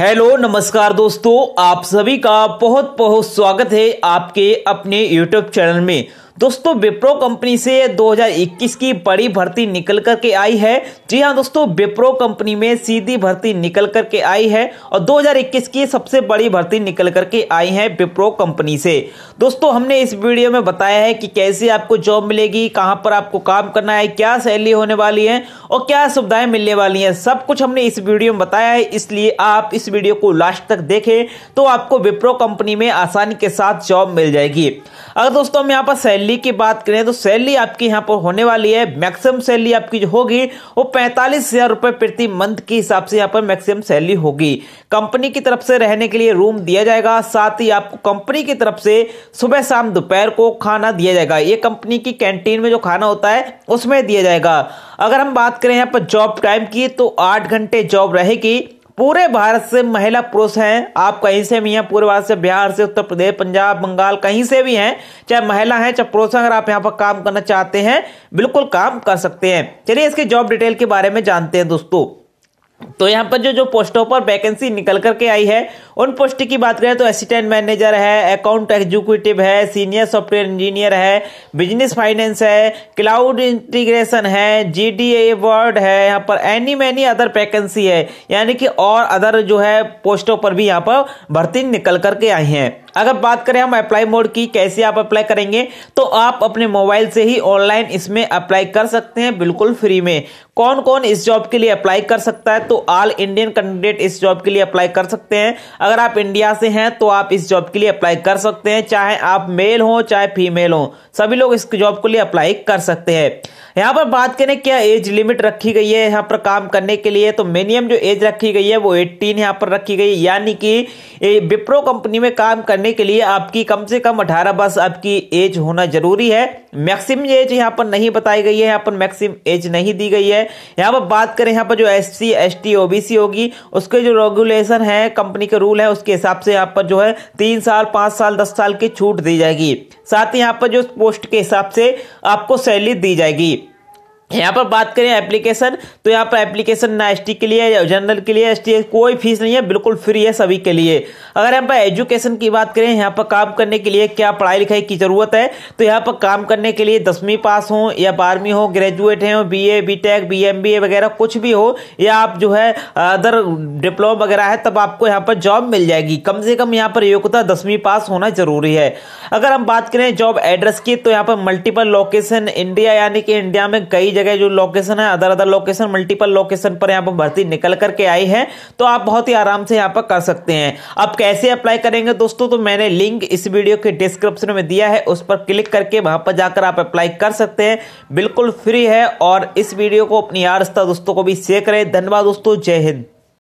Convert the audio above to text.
hello नमस्कार दोस्तों आप सभी का बहुत बहुत स्वागत है आपके अपने यूट्यूब चैनल में दोस्तों विप्रो कंपनी से 2021 की बड़ी भर्ती निकल कर के आई है जी हाँ दोस्तों विप्रो कंपनी में सीधी भर्ती निकल कर के आई है और 2021 की सबसे बड़ी भर्ती निकल कर के आई है विप्रो कंपनी से दोस्तों हमने इस वीडियो में बताया है कि कैसे आपको जॉब मिलेगी कहाँ पर आपको काम करना है क्या सैलरी होने वाली है और क्या सुविधाएं मिलने वाली हैं सब कुछ हमने इस वीडियो में बताया है इसलिए आप इस वीडियो को लास्ट तक देखें तो आपको विप्रो कंपनी में आसानी के साथ जॉब मिल जाएगी अगर दोस्तों हम यहाँ पर सैलरी सैलरी की बात करें तो सैलरी आपकी यहाँ पर होने वाली है मैक्सिमम सैलरी आपकी जो होगी वो पैंतालीस हजार रुपए प्रति मंथ के हिसाब से यहाँ पर मैक्सिमम सैलरी होगी कंपनी की तरफ से रहने के लिए रूम दिया जाएगा साथ ही आपको कंपनी की तरफ से सुबह शाम दोपहर को खाना दिया जाएगा ये कंपनी की कैंटीन में जो खाना होता है उसमें दिया जाएगा अगर हम बात करें यहाँ पर जॉब टाइम की तो आठ घंटे जॉब रहेगी पूरे भारत से महिला पुरुष हैं आप कहीं से भी हैं पूरे भारत से बिहार से उत्तर प्रदेश पंजाब बंगाल कहीं से भी हैं चाहे महिला हैं चाहे पुरुष हैं अगर आप यहाँ पर काम करना चाहते हैं बिल्कुल काम कर सकते हैं चलिए इसकी जॉब डिटेल के बारे में जानते हैं दोस्तों तो यहाँ पर जो जो पोस्टों पर वैकेंसी निकल करके आई है उन पोस्ट की बात करें तो असिस्टेंट मैनेजर है अकाउंट एग्जीक्यूटिव है सीनियर सॉफ्टवेयर इंजीनियर है बिजनेस फाइनेंस है क्लाउड इंटीग्रेशन है जी डी ए वर्ड है यहाँ पर एनी मैनी अदर वैकेंसी है यानी कि और अदर जो है पोस्टों पर भी यहाँ पर भर्ती निकल करके आई हैं अगर बात करें हम अप्लाई मोड की कैसे आप अप्लाई करेंगे तो आप अपने मोबाइल से ही ऑनलाइन इसमें अप्लाई कर सकते हैं बिल्कुल फ्री में कौन कौन इस जॉब के लिए अप्लाई कर सकता है तो ऑल इंडियन कैंडिडेट इस जॉब के लिए अप्लाई कर सकते हैं अगर आप इंडिया से हैं तो आप इस जॉब के लिए अप्लाई कर सकते हैं चाहे आप मेल हो चाहे फीमेल हो सभी लोग इस जॉब के लिए अप्लाई कर सकते हैं यहाँ पर बात करें क्या एज लिमिट रखी गई है यहाँ पर काम करने के लिए तो मिनिमम जो एज रखी गई है वो एट्टीन यहाँ पर रखी गई है यानी कि विप्रो कंपनी में काम करने के लिए आपकी कम से कम अठारह बस आपकी एज होना जरूरी है मैक्सिमम एज यहाँ पर नहीं बताई गई है यहाँ पर मैक्सिमम एज नहीं दी गई है यहाँ पर बात करें यहाँ पर जो S C S T O B C होगी उसके जो रेगुलेशन है कंपनी के रूल है उसके हिसाब से यहाँ पर जो है तीन साल पाँच साल दस साल की छूट दी जाएगी साथ ही यहाँ पर जो पोस्ट के हिसाब से आपको सैलरी दी जाएगी यहाँ पर बात करें एप्लीकेशन तो यहाँ पर एप्लीकेशन ना एस के लिए या जनरल के लिए एस कोई फीस नहीं है बिल्कुल फ्री है सभी के लिए अगर यहाँ पर एजुकेशन की बात करें यहाँ पर काम करने के लिए क्या पढ़ाई लिखाई की ज़रूरत है तो यहाँ पर काम करने के लिए दसवीं पास हो या बारहवीं हो ग्रेजुएट हैं B A B tech B M B A वगैरह कुछ भी हो या आप जो है अदर डिप्लोमा वगैरह है तब आपको यहाँ पर जॉब मिल जाएगी कम से कम यहाँ पर योग्यता दसवीं पास होना जरूरी है अगर हम बात करें जॉब एड्रेस की तो यहाँ पर मल्टीपल लोकेशन इंडिया यानी कि इंडिया में कई जगह जो लोकेशन है other other location multiple location पर यहाँ पर भर्ती निकल करके आई है तो आप बहुत ही आराम से यहाँ पर कर सकते हैं अब कैसे अप्लाई करेंगे दोस्तों तो मैंने लिंक इस वीडियो के डिस्क्रिप्शन में दिया है उस पर क्लिक करके वहां पर जाकर आप अप्लाई कर सकते हैं बिल्कुल फ्री है और इस वीडियो को अपनी यार दोस्तों को भी शेयर करें धन्यवाद दोस्तों जय हिंद